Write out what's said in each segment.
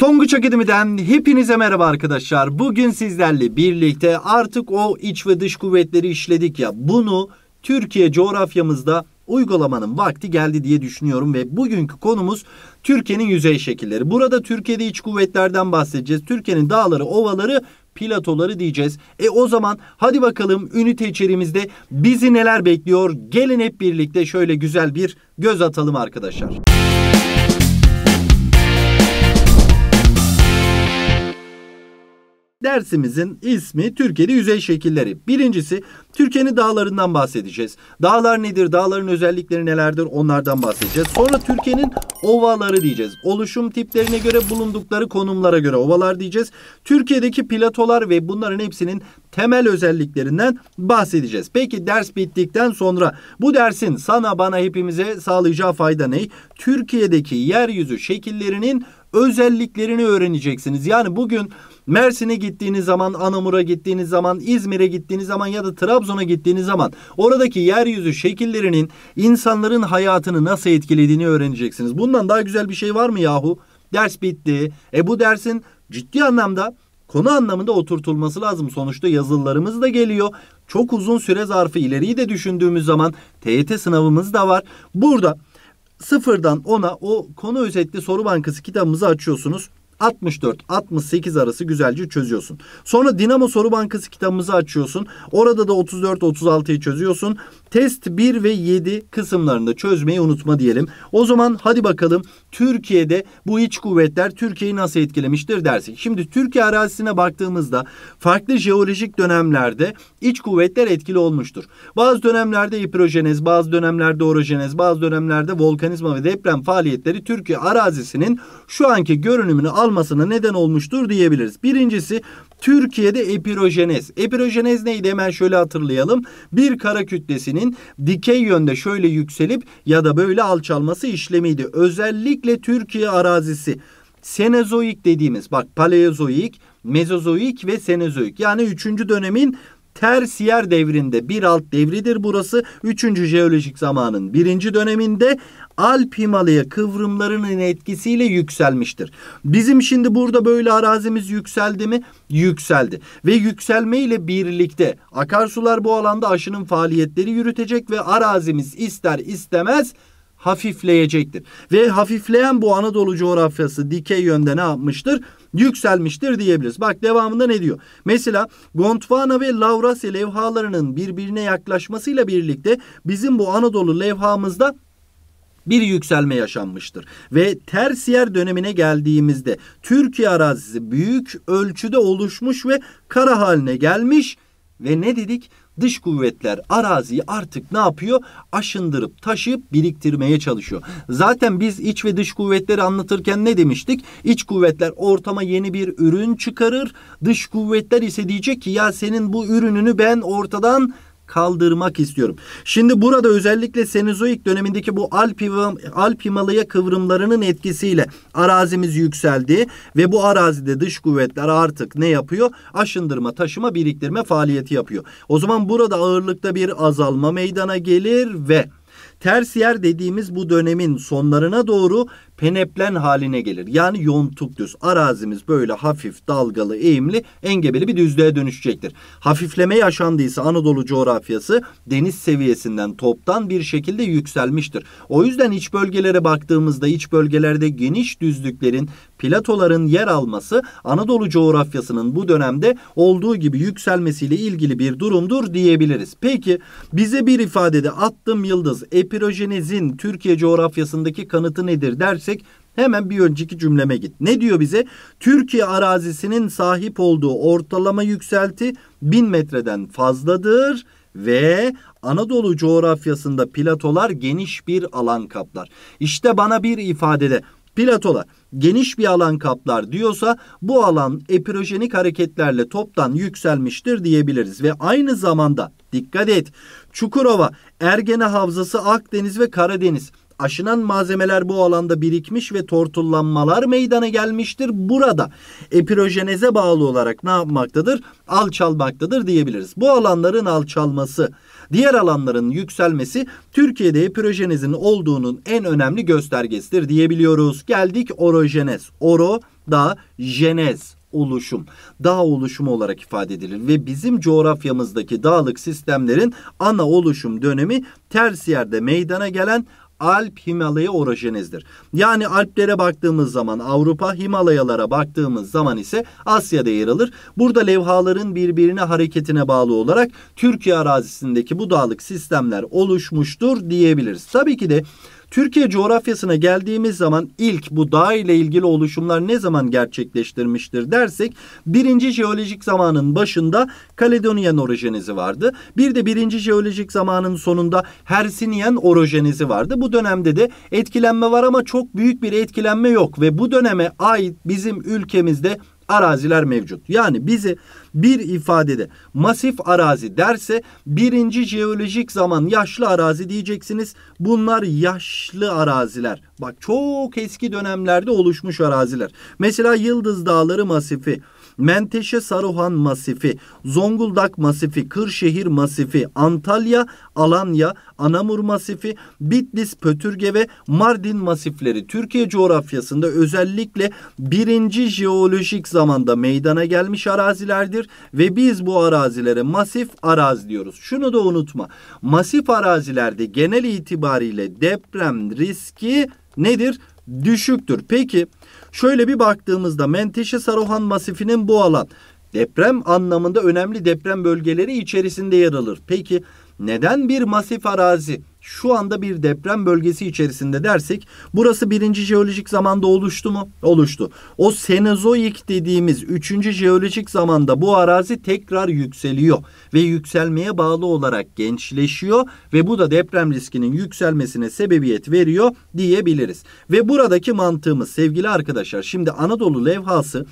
Tonguç Akademi'den hepinize merhaba arkadaşlar. Bugün sizlerle birlikte artık o iç ve dış kuvvetleri işledik ya bunu Türkiye coğrafyamızda uygulamanın vakti geldi diye düşünüyorum ve bugünkü konumuz Türkiye'nin yüzey şekilleri. Burada Türkiye'de iç kuvvetlerden bahsedeceğiz. Türkiye'nin dağları, ovaları, platoları diyeceğiz. E o zaman hadi bakalım ünite içeriğimizde bizi neler bekliyor? Gelin hep birlikte şöyle güzel bir göz atalım arkadaşlar. Müzik Dersimizin ismi Türkiye'de yüzey şekilleri. Birincisi Türkiye'nin dağlarından bahsedeceğiz. Dağlar nedir? Dağların özellikleri nelerdir? Onlardan bahsedeceğiz. Sonra Türkiye'nin ovaları diyeceğiz. Oluşum tiplerine göre bulundukları konumlara göre ovalar diyeceğiz. Türkiye'deki platolar ve bunların hepsinin temel özelliklerinden bahsedeceğiz. Peki ders bittikten sonra bu dersin sana bana hepimize sağlayacağı fayda ne? Türkiye'deki yeryüzü şekillerinin özelliklerini öğreneceksiniz. Yani bugün Mersin'e gittiğiniz zaman, Anamur'a gittiğiniz zaman, İzmir'e gittiğiniz zaman ya da Trabzon'a gittiğiniz zaman oradaki yeryüzü şekillerinin insanların hayatını nasıl etkilediğini öğreneceksiniz. Bundan daha güzel bir şey var mı yahu? Ders bitti. E bu dersin ciddi anlamda konu anlamında oturtulması lazım. Sonuçta yazılarımız da geliyor. Çok uzun süre zarfı ileriyi de düşündüğümüz zaman TYT sınavımız da var. Burada sıfırdan ona o konu özetli soru bankası kitabımızı açıyorsunuz. 64-68 arası güzelce çözüyorsun. Sonra Dinamo Soru Bankası kitabımızı açıyorsun. Orada da 34-36'yı çözüyorsun. Test 1 ve 7 kısımlarında çözmeyi unutma diyelim. O zaman hadi bakalım Türkiye'de bu iç kuvvetler Türkiye'yi nasıl etkilemiştir dersek. Şimdi Türkiye arazisine baktığımızda farklı jeolojik dönemlerde iç kuvvetler etkili olmuştur. Bazı dönemlerde hiprojenez, bazı dönemlerde orojenez, bazı dönemlerde volkanizma ve deprem faaliyetleri Türkiye arazisinin şu anki görünümünü al çoğalmasına neden olmuştur diyebiliriz. Birincisi Türkiye'de epirojenez. Epirojenez neydi hemen şöyle hatırlayalım. Bir kara kütlesinin dikey yönde şöyle yükselip ya da böyle alçalması işlemiydi. Özellikle Türkiye arazisi Senezoik dediğimiz bak Paleozoik, Mezozoik ve Senezoik yani 3. dönemin tersiyer devrinde bir alt devridir burası. 3. jeolojik zamanın birinci döneminde Alp Himalaya kıvrımlarının etkisiyle yükselmiştir. Bizim şimdi burada böyle arazimiz yükseldi mi? Yükseldi. Ve yükselme ile birlikte akarsular bu alanda aşının faaliyetleri yürütecek ve arazimiz ister istemez hafifleyecektir. Ve hafifleyen bu Anadolu coğrafyası dikey yönde ne yapmıştır? Yükselmiştir diyebiliriz. Bak devamında ne diyor? Mesela Gondwana ve Lavrasya levhalarının birbirine yaklaşmasıyla birlikte bizim bu Anadolu levhamızda bir yükselme yaşanmıştır. Ve tersiyer dönemine geldiğimizde Türkiye arazisi büyük ölçüde oluşmuş ve kara haline gelmiş ve ne dedik? Dış kuvvetler araziyi artık ne yapıyor? Aşındırıp taşıyıp biriktirmeye çalışıyor. Zaten biz iç ve dış kuvvetleri anlatırken ne demiştik? İç kuvvetler ortama yeni bir ürün çıkarır. Dış kuvvetler ise diyecek ki ya senin bu ürününü ben ortadan kaldırmak istiyorum. Şimdi burada özellikle Senizoik dönemindeki bu Alp, Alp Himalaya kıvrımlarının etkisiyle arazimiz yükseldi ve bu arazide dış kuvvetler artık ne yapıyor? Aşındırma, taşıma, biriktirme faaliyeti yapıyor. O zaman burada ağırlıkta bir azalma meydana gelir ve Tersiyer dediğimiz bu dönemin sonlarına doğru peneplen haline gelir. Yani yontuk düz. Arazimiz böyle hafif dalgalı eğimli engebeli bir düzlüğe dönüşecektir. Hafifleme yaşandıysa Anadolu coğrafyası deniz seviyesinden toptan bir şekilde yükselmiştir. O yüzden iç bölgelere baktığımızda iç bölgelerde geniş düzlüklerin platoların yer alması Anadolu coğrafyasının bu dönemde olduğu gibi yükselmesiyle ilgili bir durumdur diyebiliriz. Peki bize bir ifadede attım yıldız epirojenezin Türkiye coğrafyasındaki kanıtı nedir dersek Hemen bir önceki cümleme git. Ne diyor bize? Türkiye arazisinin sahip olduğu ortalama yükselti 1000 metreden fazladır ve Anadolu coğrafyasında platolar geniş bir alan kaplar. İşte bana bir ifadede Plato'la geniş bir alan kaplar diyorsa bu alan epirojenik hareketlerle toptan yükselmiştir diyebiliriz. Ve aynı zamanda dikkat et Çukurova, Ergene Havzası, Akdeniz ve Karadeniz Aşınan malzemeler bu alanda birikmiş ve tortullanmalar meydana gelmiştir. Burada epirojeneze bağlı olarak ne yapmaktadır? Alçalmaktadır diyebiliriz. Bu alanların alçalması, diğer alanların yükselmesi Türkiye'de epirojenezin olduğunun en önemli göstergesidir diyebiliyoruz. Geldik orojenez. Oro da jenez oluşum, dağ oluşumu olarak ifade edilir ve bizim coğrafyamızdaki dağlık sistemlerin ana oluşum dönemi yerde meydana gelen Alp Himalaya orojenizdir. Yani Alplere baktığımız zaman Avrupa, Himalayalara baktığımız zaman ise Asya'da yer alır. Burada levhaların birbirine hareketine bağlı olarak Türkiye arazisindeki bu dağlık sistemler oluşmuştur diyebiliriz. Tabii ki de Türkiye coğrafyasına geldiğimiz zaman ilk bu dağ ile ilgili oluşumlar ne zaman gerçekleştirmiştir dersek birinci jeolojik zamanın başında Kaledonyen orojenizi vardı. Bir de birinci jeolojik zamanın sonunda Hersinyen orojenizi vardı. Bu dönemde de etkilenme var ama çok büyük bir etkilenme yok ve bu döneme ait bizim ülkemizde araziler mevcut. Yani bizi bir ifadede masif arazi derse birinci jeolojik zaman yaşlı arazi diyeceksiniz. Bunlar yaşlı araziler. Bak çok eski dönemlerde oluşmuş araziler. Mesela Yıldız Dağları masifi Menteşe Saruhan Masifi, Zonguldak Masifi, Kırşehir Masifi, Antalya, Alanya, Anamur Masifi, Bitlis, Pötürge ve Mardin Masifleri Türkiye coğrafyasında özellikle birinci jeolojik zamanda meydana gelmiş arazilerdir ve biz bu arazilere masif arazi diyoruz. Şunu da unutma. Masif arazilerde genel itibariyle deprem riski nedir? düşüktür. Peki şöyle bir baktığımızda Menteşe Saruhan masifinin bu alan deprem anlamında önemli deprem bölgeleri içerisinde yer alır. Peki neden bir masif arazi şu anda bir deprem bölgesi içerisinde dersek burası birinci jeolojik zamanda oluştu mu? Oluştu. O Senezoik dediğimiz üçüncü jeolojik zamanda bu arazi tekrar yükseliyor ve yükselmeye bağlı olarak gençleşiyor ve bu da deprem riskinin yükselmesine sebebiyet veriyor diyebiliriz. Ve buradaki mantığımız sevgili arkadaşlar şimdi Anadolu levhası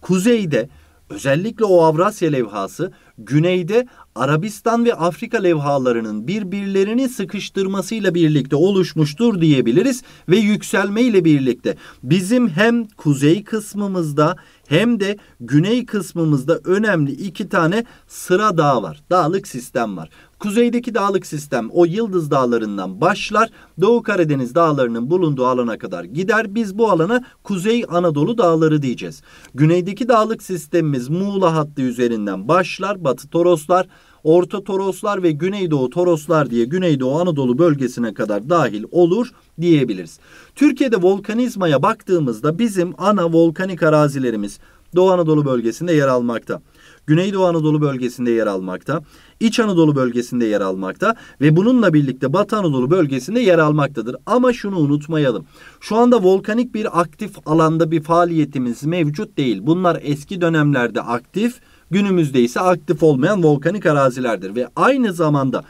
kuzeyde Özellikle o Avrasya levhası güneyde Arabistan ve Afrika levhalarının birbirlerini sıkıştırmasıyla birlikte oluşmuştur diyebiliriz ve yükselmeyle birlikte bizim hem kuzey kısmımızda hem de güney kısmımızda önemli iki tane sıra dağ var. Dağlık sistem var. Kuzeydeki dağlık sistem o Yıldız Dağları'ndan başlar. Doğu Karadeniz dağlarının bulunduğu alana kadar gider. Biz bu alana Kuzey Anadolu Dağları diyeceğiz. Güneydeki dağlık sistemimiz Muğla hattı üzerinden başlar. Batı Toroslar, Orta Toroslar ve Güneydoğu Toroslar diye Güneydoğu Anadolu bölgesine kadar dahil olur diyebiliriz. Türkiye'de volkanizmaya baktığımızda bizim ana volkanik arazilerimiz Doğu Anadolu bölgesinde yer almakta. Güneydoğu Anadolu bölgesinde yer almakta, İç Anadolu bölgesinde yer almakta ve bununla birlikte Batı Anadolu bölgesinde yer almaktadır. Ama şunu unutmayalım. Şu anda volkanik bir aktif alanda bir faaliyetimiz mevcut değil. Bunlar eski dönemlerde aktif Günümüzde ise aktif olmayan volkanik arazilerdir ve aynı zamanda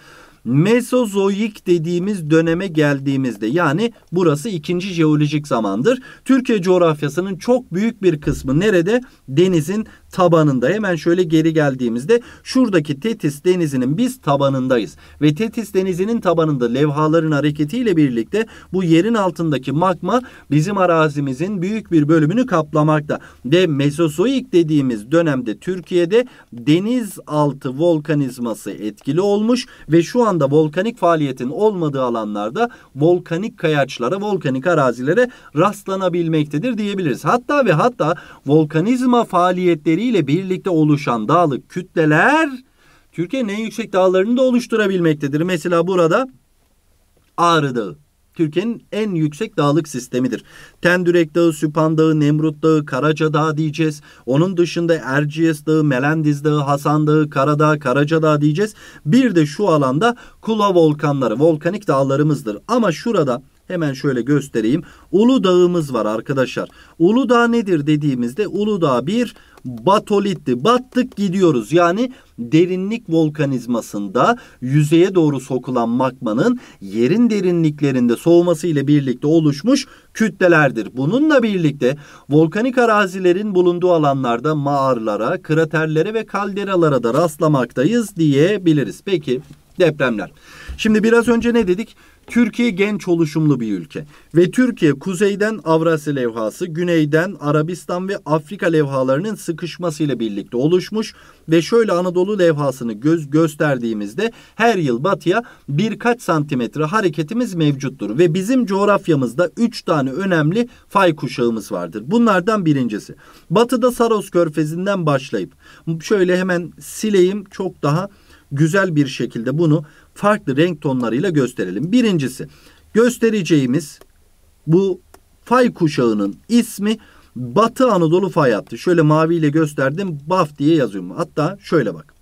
Mesozoik dediğimiz döneme geldiğimizde yani burası ikinci jeolojik zamandır. Türkiye coğrafyasının çok büyük bir kısmı nerede? Denizin tabanında. Hemen şöyle geri geldiğimizde şuradaki Tetis denizinin biz tabanındayız. Ve Tetis denizinin tabanında levhaların hareketiyle birlikte bu yerin altındaki magma bizim arazimizin büyük bir bölümünü kaplamakta. Ve Mesozoik dediğimiz dönemde Türkiye'de denizaltı volkanizması etkili olmuş ve şu an anda volkanik faaliyetin olmadığı alanlarda volkanik kayaçlara, volkanik arazilere rastlanabilmektedir diyebiliriz. Hatta ve hatta volkanizma faaliyetleriyle birlikte oluşan dağlık kütleler Türkiye'nin en yüksek dağlarını da oluşturabilmektedir. Mesela burada Ağrı Dağı. Türkiye'nin en yüksek dağlık sistemidir. Tendürek Dağı, Süphan Dağı, Nemrut Dağı, Karaca Dağı diyeceğiz. Onun dışında Erciyes Dağı, Melendiz Dağı, Hasan Dağı, Karadağ, Karaca Dağı diyeceğiz. Bir de şu alanda Kula volkanları, volkanik dağlarımızdır. Ama şurada Hemen şöyle göstereyim. Uludağ'ımız var arkadaşlar. Uludağ nedir dediğimizde Uludağ bir batolitti. Battık gidiyoruz. Yani derinlik volkanizmasında yüzeye doğru sokulan magmanın yerin derinliklerinde soğuması ile birlikte oluşmuş kütlelerdir. Bununla birlikte volkanik arazilerin bulunduğu alanlarda mağaralara, kraterlere ve kalderalara da rastlamaktayız diyebiliriz. Peki depremler. Şimdi biraz önce ne dedik? Türkiye genç oluşumlu bir ülke ve Türkiye kuzeyden Avrasya levhası, güneyden Arabistan ve Afrika levhalarının sıkışmasıyla birlikte oluşmuş ve şöyle Anadolu levhasını göz gösterdiğimizde her yıl batıya birkaç santimetre hareketimiz mevcuttur ve bizim coğrafyamızda 3 tane önemli fay kuşağımız vardır. Bunlardan birincisi batıda Saros körfezinden başlayıp şöyle hemen sileyim çok daha güzel bir şekilde bunu farklı renk tonlarıyla gösterelim. Birincisi göstereceğimiz bu fay kuşağının ismi Batı Anadolu fay hattı. Şöyle maviyle gösterdim. BAF diye yazıyorum. Hatta şöyle bak.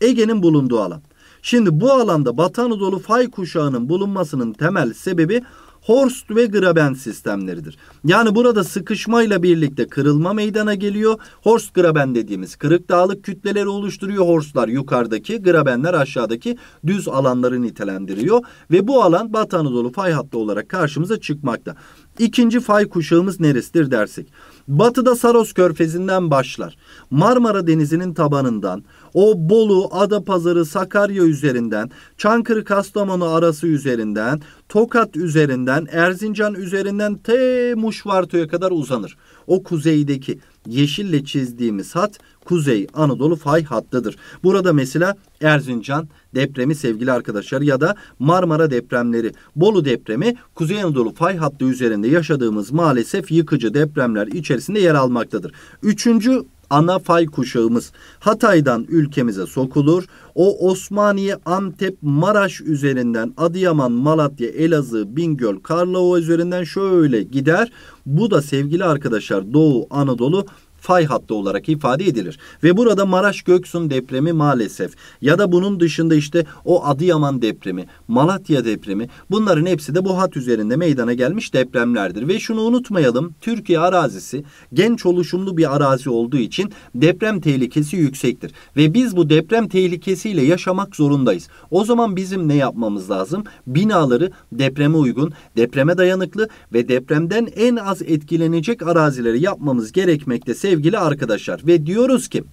Ege'nin bulunduğu alan. Şimdi bu alanda Batı Anadolu fay kuşağının bulunmasının temel sebebi Horst ve Graben sistemleridir. Yani burada sıkışmayla birlikte kırılma meydana geliyor. Horst Graben dediğimiz kırık dağlık kütleleri oluşturuyor. Horstlar yukarıdaki, Grabenler aşağıdaki düz alanları nitelendiriyor. Ve bu alan Batı Anadolu fay hattı olarak karşımıza çıkmakta. İkinci fay kuşağımız neresidir dersek. Batıda Saros Körfezi'nden başlar. Marmara Denizi'nin tabanından, o Bolu, Adapazarı, Sakarya üzerinden, Çankırı, Kastamonu arası üzerinden, Tokat üzerinden, Erzincan üzerinden te Muşvarto'ya kadar uzanır. O kuzeydeki yeşille çizdiğimiz hat Kuzey Anadolu fay hattıdır. Burada mesela Erzincan depremi sevgili arkadaşlar ya da Marmara depremleri, Bolu depremi Kuzey Anadolu fay hattı üzerinde yaşadığımız maalesef yıkıcı depremler içerisinde yer almaktadır. Üçüncü ana fay kuşağımız Hatay'dan ülkemize sokulur. O Osmaniye, Antep, Maraş üzerinden Adıyaman, Malatya, Elazığ, Bingöl, Karlova üzerinden şöyle gider. Bu da sevgili arkadaşlar Doğu Anadolu fay hattı olarak ifade edilir. Ve burada Maraş Göksun depremi maalesef ya da bunun dışında işte o Adıyaman depremi, Malatya depremi bunların hepsi de bu hat üzerinde meydana gelmiş depremlerdir. Ve şunu unutmayalım Türkiye arazisi genç oluşumlu bir arazi olduğu için deprem tehlikesi yüksektir. Ve biz bu deprem tehlikesiyle yaşamak zorundayız. O zaman bizim ne yapmamız lazım? Binaları depreme uygun, depreme dayanıklı ve depremden en az etkilenecek arazileri yapmamız gerekmekte sevgili arkadaşlar ve diyoruz ki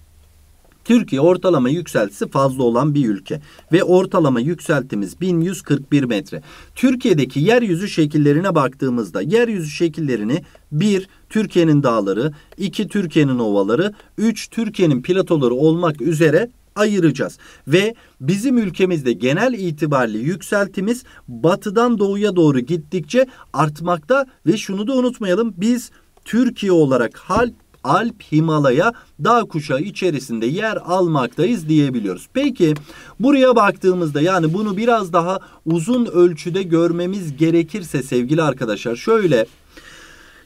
Türkiye ortalama yükseltisi fazla olan bir ülke ve ortalama yükseltimiz 1141 metre. Türkiye'deki yeryüzü şekillerine baktığımızda yeryüzü şekillerini 1 Türkiye'nin dağları, 2 Türkiye'nin ovaları, 3 Türkiye'nin platoları olmak üzere ayıracağız. Ve bizim ülkemizde genel itibariyle yükseltimiz batıdan doğuya doğru gittikçe artmakta ve şunu da unutmayalım biz Türkiye olarak hal Alp Himalaya dağ kuşağı içerisinde yer almaktayız diyebiliyoruz. Peki buraya baktığımızda yani bunu biraz daha uzun ölçüde görmemiz gerekirse sevgili arkadaşlar şöyle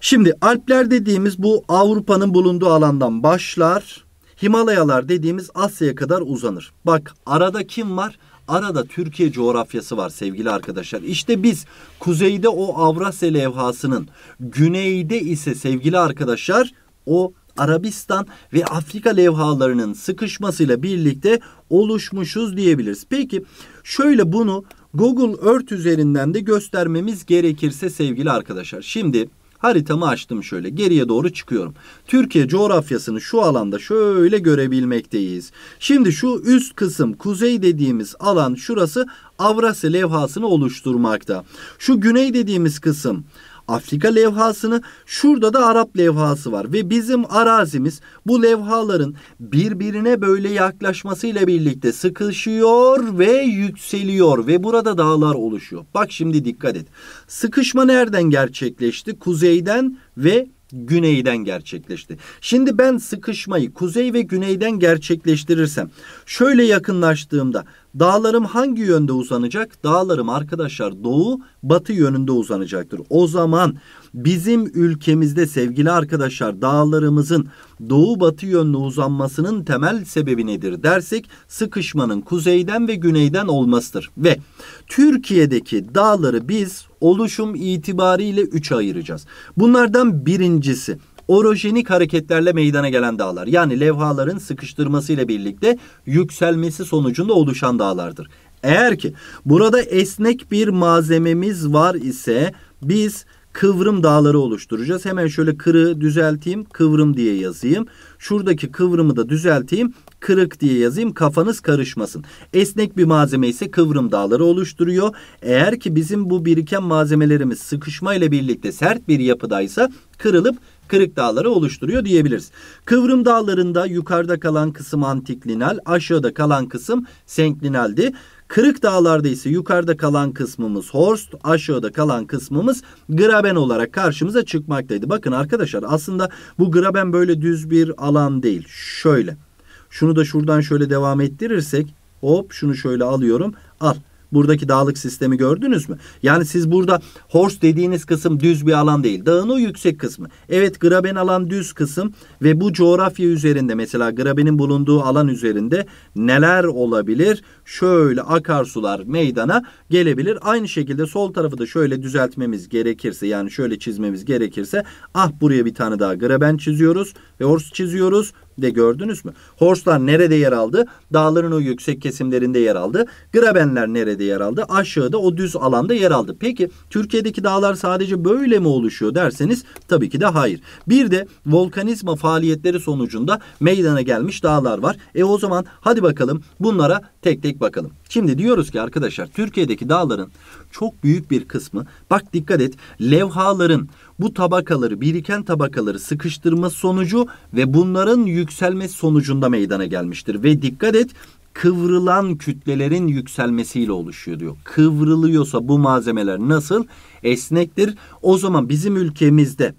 Şimdi Alpler dediğimiz bu Avrupa'nın bulunduğu alandan başlar. Himalayalar dediğimiz Asya'ya kadar uzanır. Bak arada kim var? Arada Türkiye coğrafyası var sevgili arkadaşlar. İşte biz kuzeyde o Avrasya levhasının güneyde ise sevgili arkadaşlar o Arabistan ve Afrika levhalarının sıkışmasıyla birlikte oluşmuşuz diyebiliriz. Peki şöyle bunu Google Earth üzerinden de göstermemiz gerekirse sevgili arkadaşlar. Şimdi haritamı açtım şöyle geriye doğru çıkıyorum. Türkiye coğrafyasını şu alanda şöyle görebilmekteyiz. Şimdi şu üst kısım kuzey dediğimiz alan şurası Avrasya levhasını oluşturmakta. Şu güney dediğimiz kısım Afrika levhasını, şurada da Arap levhası var ve bizim arazimiz bu levhaların birbirine böyle yaklaşmasıyla birlikte sıkışıyor ve yükseliyor ve burada dağlar oluşuyor. Bak şimdi dikkat et. Sıkışma nereden gerçekleşti? Kuzeyden ve güneyden gerçekleşti. Şimdi ben sıkışmayı kuzey ve güneyden gerçekleştirirsem şöyle yakınlaştığımda Dağlarım hangi yönde uzanacak? Dağlarım arkadaşlar doğu batı yönünde uzanacaktır. O zaman bizim ülkemizde sevgili arkadaşlar dağlarımızın doğu batı yönlü uzanmasının temel sebebi nedir dersek sıkışmanın kuzeyden ve güneyden olmasıdır. Ve Türkiye'deki dağları biz oluşum itibariyle 3'e ayıracağız. Bunlardan birincisi orojenik hareketlerle meydana gelen dağlar yani levhaların sıkıştırmasıyla birlikte yükselmesi sonucunda oluşan dağlardır. Eğer ki burada esnek bir malzememiz var ise biz kıvrım dağları oluşturacağız. Hemen şöyle kırı düzelteyim, kıvrım diye yazayım. Şuradaki kıvrımı da düzelteyim, kırık diye yazayım. Kafanız karışmasın. Esnek bir malzeme ise kıvrım dağları oluşturuyor. Eğer ki bizim bu biriken malzemelerimiz sıkışma ile birlikte sert bir yapıdaysa kırılıp kırık dağları oluşturuyor diyebiliriz. Kıvrım dağlarında yukarıda kalan kısım antiklinal, aşağıda kalan kısım senklinaldi. Kırık dağlarda ise yukarıda kalan kısmımız Horst, aşağıda kalan kısmımız Graben olarak karşımıza çıkmaktaydı. Bakın arkadaşlar aslında bu Graben böyle düz bir alan değil. Şöyle. Şunu da şuradan şöyle devam ettirirsek hop şunu şöyle alıyorum. Al. Buradaki dağlık sistemi gördünüz mü? Yani siz burada horse dediğiniz kısım düz bir alan değil. Dağın o yüksek kısmı. Evet graben alan düz kısım ve bu coğrafya üzerinde mesela grabenin bulunduğu alan üzerinde neler olabilir? Şöyle akarsular meydana gelebilir. Aynı şekilde sol tarafı da şöyle düzeltmemiz gerekirse yani şöyle çizmemiz gerekirse ah buraya bir tane daha graben çiziyoruz ve horse çiziyoruz de gördünüz mü? Horslar nerede yer aldı? Dağların o yüksek kesimlerinde yer aldı. Grabenler nerede yer aldı? Aşağıda o düz alanda yer aldı. Peki Türkiye'deki dağlar sadece böyle mi oluşuyor derseniz tabii ki de hayır. Bir de volkanizma faaliyetleri sonucunda meydana gelmiş dağlar var. E o zaman hadi bakalım bunlara tek tek bakalım. Şimdi diyoruz ki arkadaşlar Türkiye'deki dağların çok büyük bir kısmı bak dikkat et levhaların bu tabakaları, biriken tabakaları sıkıştırma sonucu ve bunların yükselmesi sonucunda meydana gelmiştir. Ve dikkat et kıvrılan kütlelerin yükselmesiyle oluşuyor diyor. Kıvrılıyorsa bu malzemeler nasıl? Esnektir. O zaman bizim ülkemizde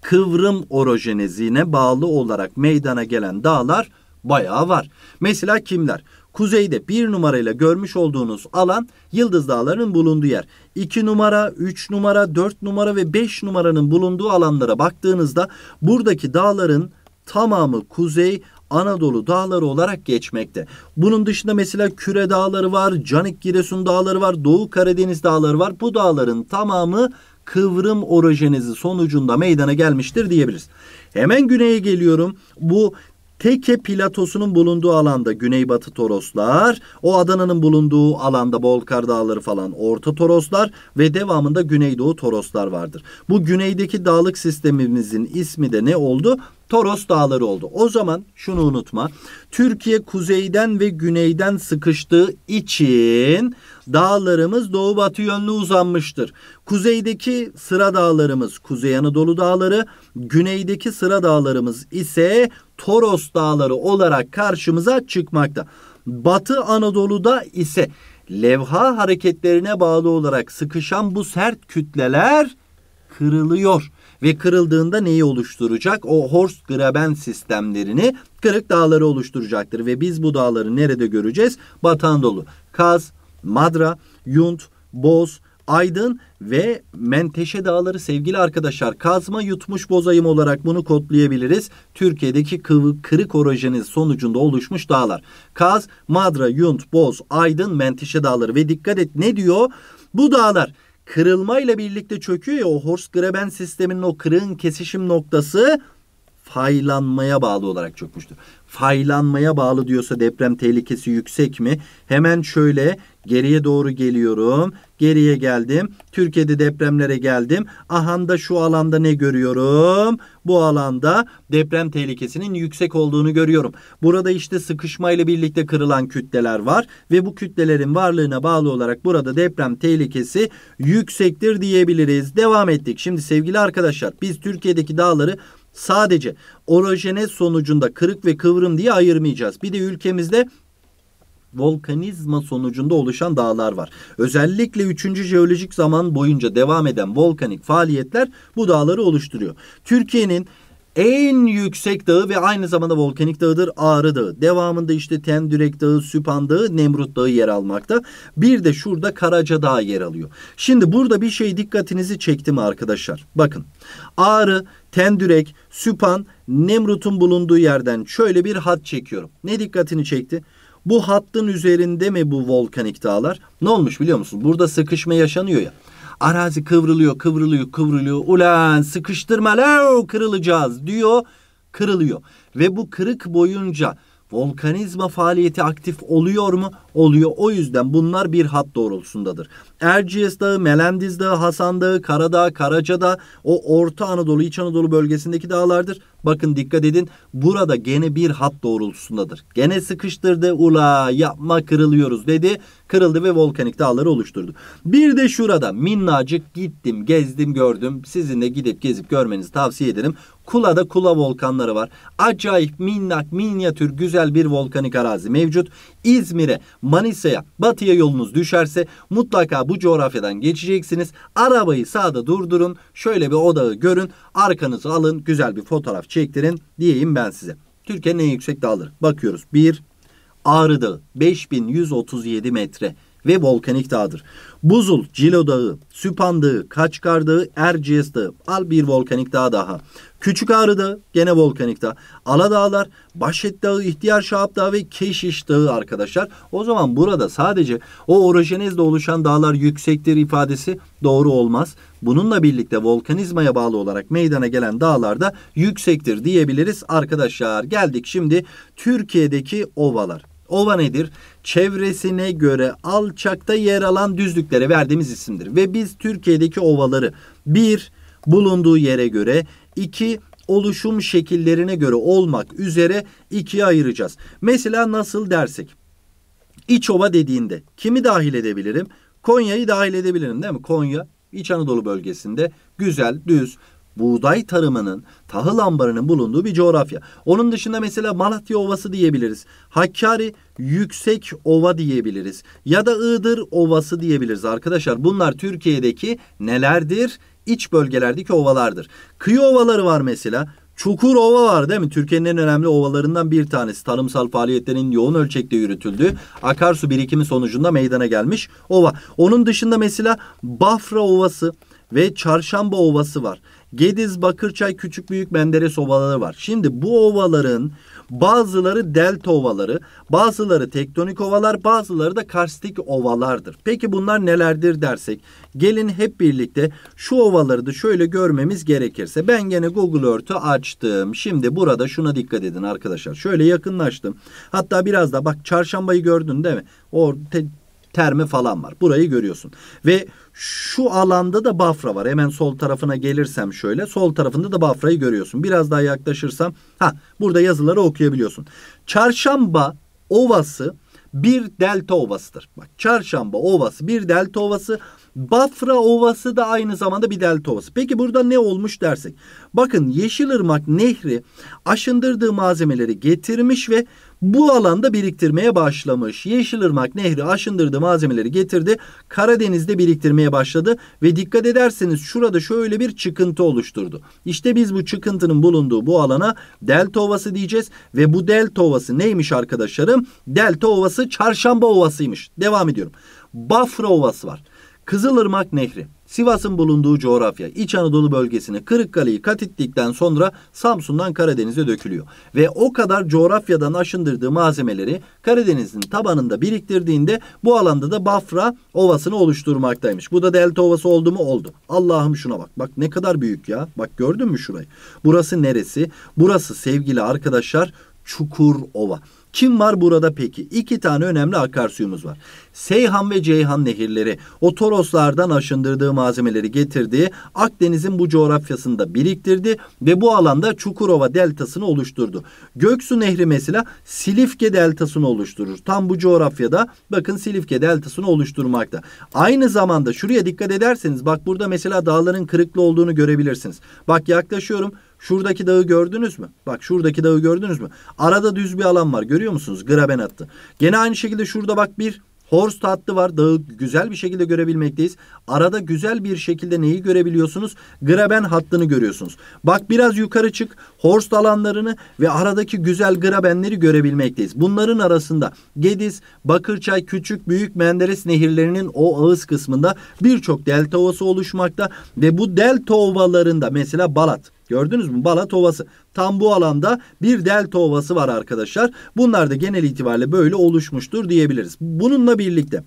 kıvrım orojenezine bağlı olarak meydana gelen dağlar bayağı var. Mesela kimler? Kuzeyde bir numarayla görmüş olduğunuz alan Yıldız Dağları'nın bulunduğu yer. 2 numara, 3 numara, 4 numara ve 5 numaranın bulunduğu alanlara baktığınızda buradaki dağların tamamı kuzey Anadolu dağları olarak geçmekte. Bunun dışında mesela Küre dağları var, Canik Giresun dağları var, Doğu Karadeniz dağları var. Bu dağların tamamı kıvrım orojenizi sonucunda meydana gelmiştir diyebiliriz. Hemen güneye geliyorum. Bu Teke platosunun bulunduğu alanda güneybatı Toroslar, o Adana'nın bulunduğu alanda Bolkar Dağları falan orta Toroslar ve devamında güneydoğu Toroslar vardır. Bu güneydeki dağlık sistemimizin ismi de ne oldu? Toros Dağları oldu. O zaman şunu unutma. Türkiye kuzeyden ve güneyden sıkıştığı için dağlarımız doğu batı yönlü uzanmıştır. Kuzeydeki sıra dağlarımız Kuzey Anadolu Dağları, güneydeki sıra dağlarımız ise Toros Dağları olarak karşımıza çıkmakta. Batı Anadolu'da ise levha hareketlerine bağlı olarak sıkışan bu sert kütleler kırılıyor ve kırıldığında neyi oluşturacak? O Horst Graben sistemlerini kırık dağları oluşturacaktır ve biz bu dağları nerede göreceğiz? Batı Anadolu, Kaz, Madra, Yunt, Boz, Aydın ve Menteşe Dağları sevgili arkadaşlar kazma yutmuş bozayım olarak bunu kodlayabiliriz. Türkiye'deki kıvı, kırık orojeniz sonucunda oluşmuş dağlar. Kaz, Madra, Yunt, Boz, Aydın, Menteşe Dağları ve dikkat et ne diyor? Bu dağlar kırılmayla birlikte çöküyor ya o Horst-Greben sisteminin o kırığın kesişim noktası faylanmaya bağlı olarak çökmüştür. Faylanmaya bağlı diyorsa deprem tehlikesi yüksek mi? Hemen şöyle Geriye doğru geliyorum. Geriye geldim. Türkiye'de depremlere geldim. Ahanda şu alanda ne görüyorum? Bu alanda deprem tehlikesinin yüksek olduğunu görüyorum. Burada işte sıkışmayla birlikte kırılan kütleler var ve bu kütlelerin varlığına bağlı olarak burada deprem tehlikesi yüksektir diyebiliriz. Devam ettik. Şimdi sevgili arkadaşlar biz Türkiye'deki dağları sadece orojene sonucunda kırık ve kıvrım diye ayırmayacağız. Bir de ülkemizde volkanizma sonucunda oluşan dağlar var. Özellikle 3. jeolojik zaman boyunca devam eden volkanik faaliyetler bu dağları oluşturuyor. Türkiye'nin en yüksek dağı ve aynı zamanda volkanik dağıdır Ağrı Dağı. Devamında işte Tendürek Dağı, Süpan Dağı, Nemrut Dağı yer almakta. Bir de şurada Karaca Dağı yer alıyor. Şimdi burada bir şey dikkatinizi çekti mi arkadaşlar? Bakın Ağrı, Tendürek, Süpan, Nemrut'un bulunduğu yerden şöyle bir hat çekiyorum. Ne dikkatini çekti? Bu hattın üzerinde mi bu volkanik dağlar? Ne olmuş biliyor musun? Burada sıkışma yaşanıyor ya. Arazi kıvrılıyor, kıvrılıyor, kıvrılıyor. Ulan sıkıştırma la kırılacağız diyor. Kırılıyor. Ve bu kırık boyunca Volkanizma faaliyeti aktif oluyor mu? Oluyor. O yüzden bunlar bir hat doğrultusundadır. Erciyes Dağı, Melendiz Dağı, Hasan Dağı, Karadağ, Karacadağ o Orta Anadolu, İç Anadolu bölgesindeki dağlardır. Bakın dikkat edin burada gene bir hat doğrultusundadır. Gene sıkıştırdı ula yapma kırılıyoruz dedi kırıldı ve volkanik dağları oluşturdu. Bir de şurada minnacık gittim, gezdim, gördüm. Sizin de gidip gezip görmenizi tavsiye ederim. Kula'da Kula volkanları var. Acayip minnak, minyatür, güzel bir volkanik arazi mevcut. İzmir'e, Manisa'ya, batıya yolunuz düşerse mutlaka bu coğrafyadan geçeceksiniz. Arabayı sağda durdurun, şöyle bir odağı görün, arkanızı alın, güzel bir fotoğraf çektirin diyeyim ben size. Türkiye'nin en yüksek dağları. Bakıyoruz. 1, Ağrı Dağı 5137 metre ve volkanik dağdır. Buzul, Cilo Dağı, Süphan Dağı, Kaçkar Dağı, Erciyes Dağı. Al bir volkanik dağ daha. Küçük Ağrı Dağı gene volkanik dağ. Ala Dağlar, Başet Dağı, İhtiyar Şahap Dağı ve Keşiş Dağı arkadaşlar. O zaman burada sadece o orojenezle oluşan dağlar yüksektir ifadesi doğru olmaz. Bununla birlikte volkanizmaya bağlı olarak meydana gelen dağlar da yüksektir diyebiliriz arkadaşlar. Geldik şimdi Türkiye'deki ovalar. Ova nedir? Çevresine göre alçakta yer alan düzlüklere verdiğimiz isimdir. Ve biz Türkiye'deki ovaları bir bulunduğu yere göre, iki oluşum şekillerine göre olmak üzere ikiye ayıracağız. Mesela nasıl dersek? İç ova dediğinde kimi dahil edebilirim? Konya'yı dahil edebilirim değil mi? Konya İç Anadolu bölgesinde güzel, düz, buğday tarımının, tahıl ambarının bulunduğu bir coğrafya. Onun dışında mesela Malatya Ovası diyebiliriz. Hakkari Yüksek Ova diyebiliriz. Ya da Iğdır Ovası diyebiliriz arkadaşlar. Bunlar Türkiye'deki nelerdir? İç bölgelerdeki ovalardır. Kıyı ovaları var mesela. Çukurova var değil mi? Türkiye'nin en önemli ovalarından bir tanesi. Tarımsal faaliyetlerin yoğun ölçekte yürütüldüğü akarsu birikimi sonucunda meydana gelmiş ova. Onun dışında mesela Bafra Ovası ve Çarşamba Ovası var. Gediz, Bakırçay, Küçük Büyük Menderes ovaları var. Şimdi bu ovaların bazıları delta ovaları, bazıları tektonik ovalar, bazıları da karstik ovalardır. Peki bunlar nelerdir dersek gelin hep birlikte şu ovaları da şöyle görmemiz gerekirse. Ben gene Google Earth'ü açtım. Şimdi burada şuna dikkat edin arkadaşlar. Şöyle yakınlaştım. Hatta biraz da bak çarşambayı gördün değil mi? O terme falan var. Burayı görüyorsun. Ve şu alanda da Bafra var. Hemen sol tarafına gelirsem şöyle sol tarafında da Bafra'yı görüyorsun. Biraz daha yaklaşırsam ha burada yazıları okuyabiliyorsun. Çarşamba Ovası bir delta ovasıdır. Bak Çarşamba Ovası bir delta ovası. Bafra Ovası da aynı zamanda bir delta ovası. Peki burada ne olmuş dersek? Bakın Yeşilırmak Nehri aşındırdığı malzemeleri getirmiş ve bu alanda biriktirmeye başlamış. Yeşilırmak Nehri aşındırdı malzemeleri getirdi. Karadeniz'de biriktirmeye başladı ve dikkat ederseniz şurada şöyle bir çıkıntı oluşturdu. İşte biz bu çıkıntının bulunduğu bu alana delta ovası diyeceğiz ve bu delta ovası neymiş arkadaşlarım? Delta ovası çarşamba ovasıymış. Devam ediyorum. Bafra ovası var. Kızılırmak Nehri. Sivas'ın bulunduğu coğrafya İç Anadolu bölgesini Kırıkkale'yi kat ettikten sonra Samsun'dan Karadeniz'e dökülüyor. Ve o kadar coğrafyadan aşındırdığı malzemeleri Karadeniz'in tabanında biriktirdiğinde bu alanda da Bafra Ovası'nı oluşturmaktaymış. Bu da Delta Ovası oldu mu? Oldu. Allah'ım şuna bak. Bak ne kadar büyük ya. Bak gördün mü şurayı? Burası neresi? Burası sevgili arkadaşlar çukur ova. Kim var burada peki? İki tane önemli akarsuyumuz var. Seyhan ve Ceyhan nehirleri o Toroslardan aşındırdığı malzemeleri getirdiği Akdeniz'in bu coğrafyasında biriktirdi ve bu alanda Çukurova deltasını oluşturdu. Göksu Nehri mesela Silifke deltasını oluşturur. Tam bu coğrafyada bakın Silifke deltasını oluşturmakta. Aynı zamanda şuraya dikkat ederseniz bak burada mesela dağların kırıklı olduğunu görebilirsiniz. Bak yaklaşıyorum. Şuradaki dağı gördünüz mü? Bak şuradaki dağı gördünüz mü? Arada düz bir alan var. Görüyor musunuz? Graben attı. Gene aynı şekilde şurada bak bir Horst hattı var. Dağı güzel bir şekilde görebilmekteyiz. Arada güzel bir şekilde neyi görebiliyorsunuz? Graben hattını görüyorsunuz. Bak biraz yukarı çık. Horst alanlarını ve aradaki güzel grabenleri görebilmekteyiz. Bunların arasında Gediz, Bakırçay, Küçük, Büyük Menderes nehirlerinin o ağız kısmında birçok delta ovası oluşmakta ve bu delta ovalarında mesela Balat Gördünüz mü? Balat Ovası. Tam bu alanda bir delta ovası var arkadaşlar. Bunlar da genel itibariyle böyle oluşmuştur diyebiliriz. Bununla birlikte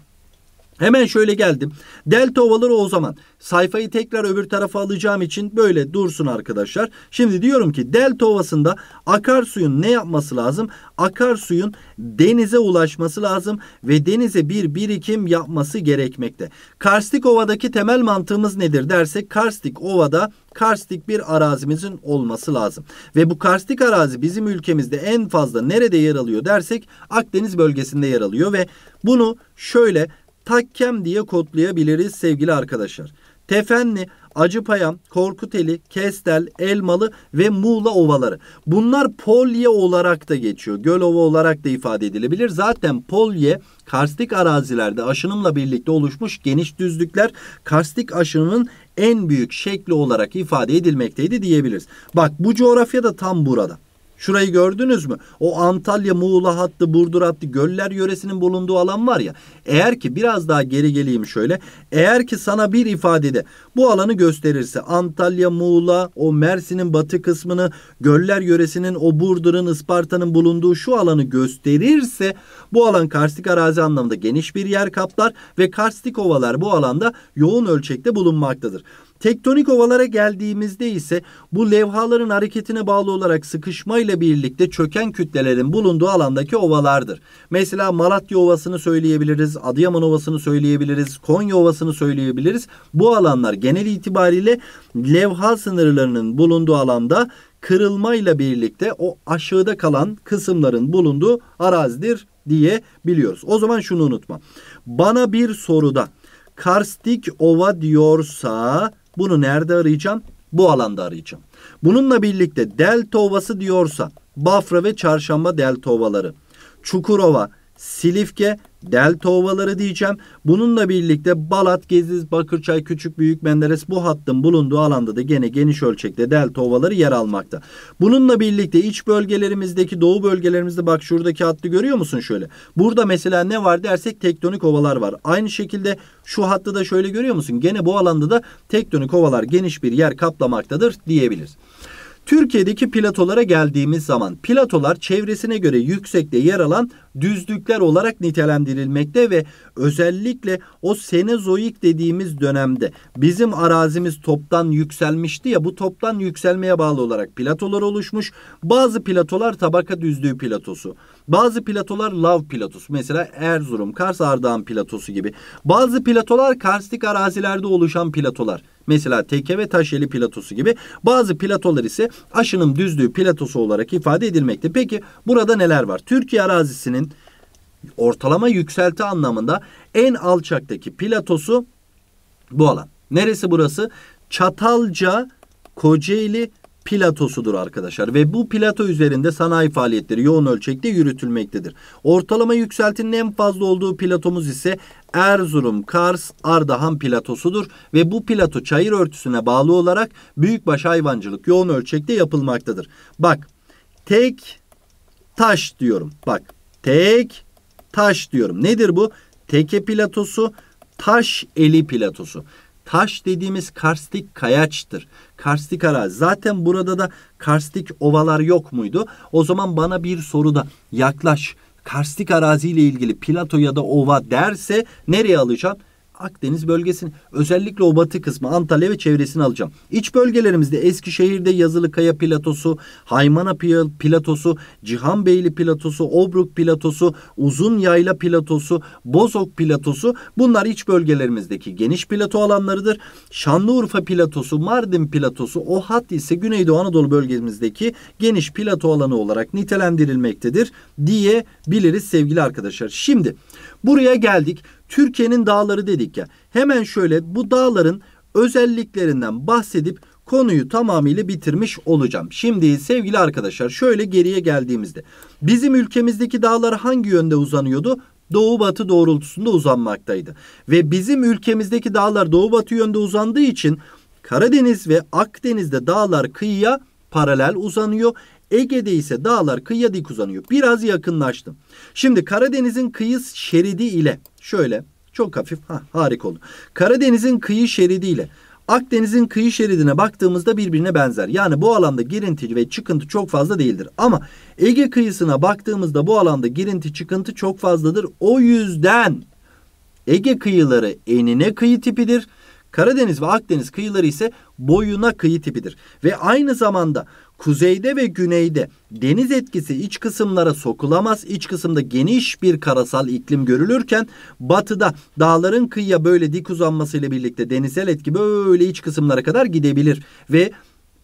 Hemen şöyle geldim. Delta ovaları o zaman. Sayfayı tekrar öbür tarafa alacağım için böyle dursun arkadaşlar. Şimdi diyorum ki delta ovasında akarsuyun ne yapması lazım? Akarsuyun denize ulaşması lazım ve denize bir birikim yapması gerekmekte. Karstik ovadaki temel mantığımız nedir dersek karstik ovada karstik bir arazimizin olması lazım. Ve bu karstik arazi bizim ülkemizde en fazla nerede yer alıyor dersek Akdeniz bölgesinde yer alıyor ve bunu şöyle takkem diye kodlayabiliriz sevgili arkadaşlar. Tefenli, Acıpayam, Korkuteli, Kestel, Elmalı ve Muğla ovaları. Bunlar polye olarak da geçiyor. Göl ova olarak da ifade edilebilir. Zaten polye karstik arazilerde aşınımla birlikte oluşmuş geniş düzlükler karstik aşınımın en büyük şekli olarak ifade edilmekteydi diyebiliriz. Bak bu coğrafya da tam burada. Şurayı gördünüz mü? O Antalya, Muğla hattı, Burdur hattı, Göller yöresinin bulunduğu alan var ya. Eğer ki biraz daha geri geleyim şöyle. Eğer ki sana bir ifadede bu alanı gösterirse Antalya, Muğla, o Mersin'in batı kısmını, Göller yöresinin, o Burdur'un, Isparta'nın bulunduğu şu alanı gösterirse bu alan karstik arazi anlamında geniş bir yer kaplar ve karstik ovalar bu alanda yoğun ölçekte bulunmaktadır. Tektonik ovalara geldiğimizde ise bu levhaların hareketine bağlı olarak sıkışmayla birlikte çöken kütlelerin bulunduğu alandaki ovalardır. Mesela Malatya Ovası'nı söyleyebiliriz, Adıyaman Ovası'nı söyleyebiliriz, Konya Ovası'nı söyleyebiliriz. Bu alanlar genel itibariyle levha sınırlarının bulunduğu alanda kırılmayla birlikte o aşağıda kalan kısımların bulunduğu arazidir diye biliyoruz. O zaman şunu unutma. Bana bir soruda karstik ova diyorsa bunu nerede arayacağım? Bu alanda arayacağım. Bununla birlikte delta ovası diyorsa Bafra ve Çarşamba delta ovaları, Çukurova, Silifke delta ovaları diyeceğim. Bununla birlikte Balat, Geziz, Bakırçay, Küçük, Büyük, Menderes bu hattın bulunduğu alanda da gene geniş ölçekte delta ovaları yer almakta. Bununla birlikte iç bölgelerimizdeki doğu bölgelerimizde bak şuradaki hattı görüyor musun şöyle? Burada mesela ne var dersek tektonik ovalar var. Aynı şekilde şu hattı da şöyle görüyor musun? Gene bu alanda da tektonik ovalar geniş bir yer kaplamaktadır diyebiliriz. Türkiye'deki platolara geldiğimiz zaman platolar çevresine göre yüksekte yer alan düzlükler olarak nitelendirilmekte ve özellikle o Senezoik dediğimiz dönemde bizim arazimiz toptan yükselmişti ya bu toptan yükselmeye bağlı olarak platolar oluşmuş. Bazı platolar tabaka düzlüğü platosu. Bazı platolar lav platosu. Mesela Erzurum, Kars Ardahan platosu gibi. Bazı platolar karstik arazilerde oluşan platolar. Mesela Teke ve Taşeli platosu gibi bazı platolar ise aşınım düzlüğü platosu olarak ifade edilmekte. Peki burada neler var? Türkiye arazisinin ortalama yükselti anlamında en alçaktaki platosu bu alan. Neresi burası? Çatalca Kocaeli platosudur arkadaşlar ve bu plato üzerinde sanayi faaliyetleri yoğun ölçekte yürütülmektedir. Ortalama yükseltinin en fazla olduğu platomuz ise Erzurum, Kars, Ardahan platosudur ve bu plato çayır örtüsüne bağlı olarak büyükbaş hayvancılık yoğun ölçekte yapılmaktadır. Bak tek taş diyorum bak tek taş diyorum. Nedir bu? Teke platosu, taş eli platosu. Taş dediğimiz karstik kayaçtır. Karstik arazi. Zaten burada da karstik ovalar yok muydu? O zaman bana bir soruda yaklaş. Karstik araziyle ilgili plato ya da ova derse nereye alacağım? Akdeniz bölgesini özellikle o batı kısmı Antalya ve çevresini alacağım. İç bölgelerimizde Eskişehir'de Yazılıkaya platosu, Haymana platosu, Cihanbeyli platosu, Obruk platosu, Uzun Yayla platosu, Bozok platosu bunlar iç bölgelerimizdeki geniş plato alanlarıdır. Şanlıurfa platosu, Mardin platosu, o hat ise Güneydoğu Anadolu bölgemizdeki geniş plato alanı olarak nitelendirilmektedir diyebiliriz sevgili arkadaşlar. Şimdi Buraya geldik. Türkiye'nin dağları dedik ya. Hemen şöyle bu dağların özelliklerinden bahsedip konuyu tamamıyla bitirmiş olacağım. Şimdi sevgili arkadaşlar şöyle geriye geldiğimizde bizim ülkemizdeki dağlar hangi yönde uzanıyordu? doğu batı doğrultusunda uzanmaktaydı. Ve bizim ülkemizdeki dağlar doğu batı yönde uzandığı için Karadeniz ve Akdeniz'de dağlar kıyıya paralel uzanıyor. Ege'de ise dağlar kıyıya dik uzanıyor. Biraz yakınlaştım. Şimdi Karadeniz'in kıyı şeridi ile şöyle çok hafif ha, harika oldu. Karadeniz'in kıyı şeridi ile Akdeniz'in kıyı şeridine baktığımızda birbirine benzer. Yani bu alanda girinti ve çıkıntı çok fazla değildir. Ama Ege kıyısına baktığımızda bu alanda girinti çıkıntı çok fazladır. O yüzden Ege kıyıları enine kıyı tipidir. Karadeniz ve Akdeniz kıyıları ise boyuna kıyı tipidir. Ve aynı zamanda kuzeyde ve güneyde deniz etkisi iç kısımlara sokulamaz. İç kısımda geniş bir karasal iklim görülürken batıda dağların kıyıya böyle dik uzanmasıyla birlikte denizsel etki böyle iç kısımlara kadar gidebilir ve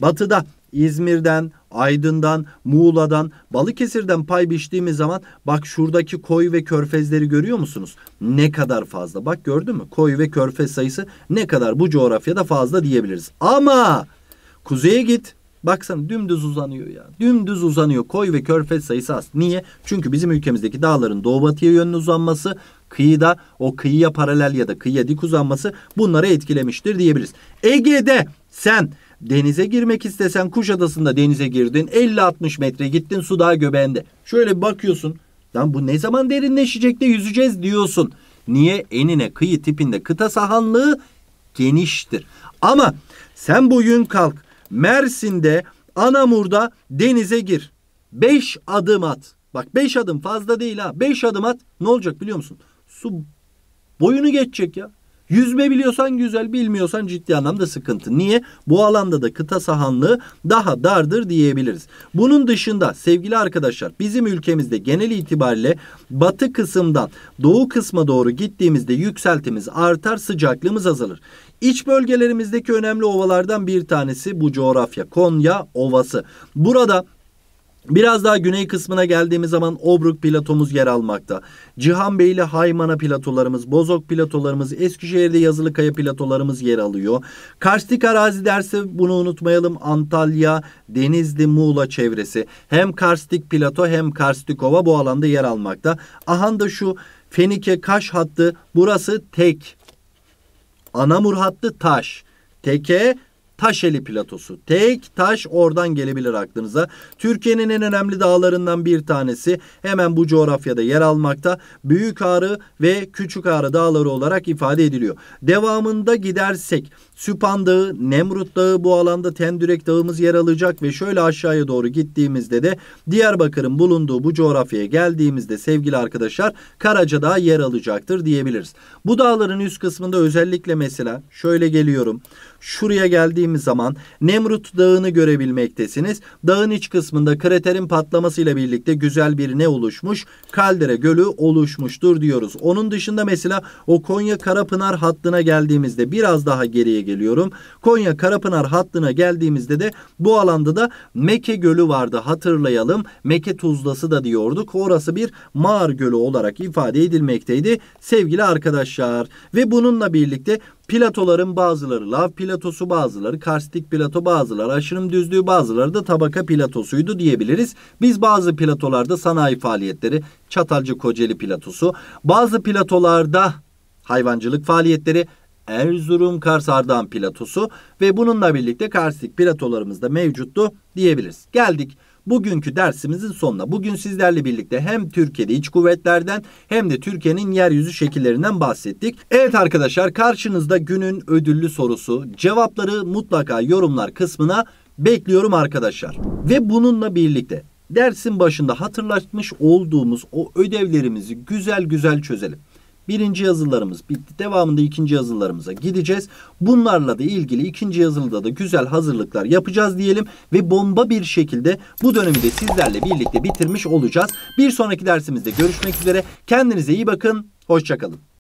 batıda İzmir'den, Aydın'dan, Muğla'dan, Balıkesir'den pay biçtiğimiz zaman bak şuradaki koy ve körfezleri görüyor musunuz? Ne kadar fazla. Bak gördün mü? Koy ve körfez sayısı ne kadar bu coğrafyada fazla diyebiliriz. Ama kuzeye git, Baksana dümdüz uzanıyor ya. Dümdüz uzanıyor. Koy ve körfez sayısı az. Niye? Çünkü bizim ülkemizdeki dağların doğu batıya yönlü uzanması, kıyıda o kıyıya paralel ya da kıyıya dik uzanması bunları etkilemiştir diyebiliriz. Ege'de sen denize girmek istesen Kuşadası'nda denize girdin. 50-60 metre gittin su daha göbeğinde. Şöyle bir bakıyorsun. Lan bu ne zaman derinleşecek de yüzeceğiz diyorsun. Niye? Enine kıyı tipinde kıta sahanlığı geniştir. Ama sen bugün kalk Mersin'de, Anamur'da denize gir. Beş adım at. Bak beş adım fazla değil ha. Beş adım at. Ne olacak biliyor musun? Su boyunu geçecek ya. Yüzme biliyorsan güzel, bilmiyorsan ciddi anlamda sıkıntı. Niye? Bu alanda da kıta sahanlığı daha dardır diyebiliriz. Bunun dışında sevgili arkadaşlar bizim ülkemizde genel itibariyle batı kısımdan doğu kısma doğru gittiğimizde yükseltimiz artar, sıcaklığımız azalır. İç bölgelerimizdeki önemli ovalardan bir tanesi bu coğrafya Konya Ovası. Burada Biraz daha güney kısmına geldiğimiz zaman Obruk platomuz yer almakta. Cihanbeyli Haymana platolarımız, Bozok platolarımız, Eskişehir'de Yazılıkaya platolarımız yer alıyor. Karstik arazi derse bunu unutmayalım. Antalya, Denizli, Muğla çevresi. Hem Karstik plato hem Karstik ova bu alanda yer almakta. Ahan da şu Fenike Kaş hattı burası tek Anamur hattı taş. Teke Taşeli platosu. Tek taş oradan gelebilir aklınıza. Türkiye'nin en önemli dağlarından bir tanesi hemen bu coğrafyada yer almakta. Büyük Ağrı ve Küçük Ağrı dağları olarak ifade ediliyor. Devamında gidersek Süphan Dağı, Nemrut Dağı bu alanda Tendürek Dağımız yer alacak ve şöyle aşağıya doğru gittiğimizde de Diyarbakır'ın bulunduğu bu coğrafyaya geldiğimizde sevgili arkadaşlar Karaca Dağı yer alacaktır diyebiliriz. Bu dağların üst kısmında özellikle mesela şöyle geliyorum. Şuraya geldiğimiz zaman Nemrut Dağı'nı görebilmektesiniz. Dağın iç kısmında kraterin patlamasıyla birlikte güzel bir ne oluşmuş? Kaldere gölü oluşmuştur diyoruz. Onun dışında mesela o Konya Karapınar hattına geldiğimizde biraz daha geriye geliyorum. Konya Karapınar hattına geldiğimizde de bu alanda da Meke Gölü vardı hatırlayalım. Meke Tuzlası da diyorduk. Orası bir mağar gölü olarak ifade edilmekteydi sevgili arkadaşlar. Ve bununla birlikte Platoların bazıları lav platosu, bazıları karstik plato, bazıları aşırım düzlüğü, bazıları da tabaka platosuydu diyebiliriz. Biz bazı platolarda sanayi faaliyetleri, çatalcı Kocaeli platosu, bazı platolarda hayvancılık faaliyetleri, Erzurum Kars Ardahan platosu ve bununla birlikte karstik platolarımız da mevcuttu diyebiliriz. Geldik bugünkü dersimizin sonuna. Bugün sizlerle birlikte hem Türkiye'de iç kuvvetlerden hem de Türkiye'nin yeryüzü şekillerinden bahsettik. Evet arkadaşlar karşınızda günün ödüllü sorusu. Cevapları mutlaka yorumlar kısmına bekliyorum arkadaşlar. Ve bununla birlikte dersin başında hatırlatmış olduğumuz o ödevlerimizi güzel güzel çözelim. Birinci yazılarımız bitti. Devamında ikinci yazılarımıza gideceğiz. Bunlarla da ilgili ikinci yazılıda da güzel hazırlıklar yapacağız diyelim. Ve bomba bir şekilde bu dönemi de sizlerle birlikte bitirmiş olacağız. Bir sonraki dersimizde görüşmek üzere. Kendinize iyi bakın. Hoşçakalın.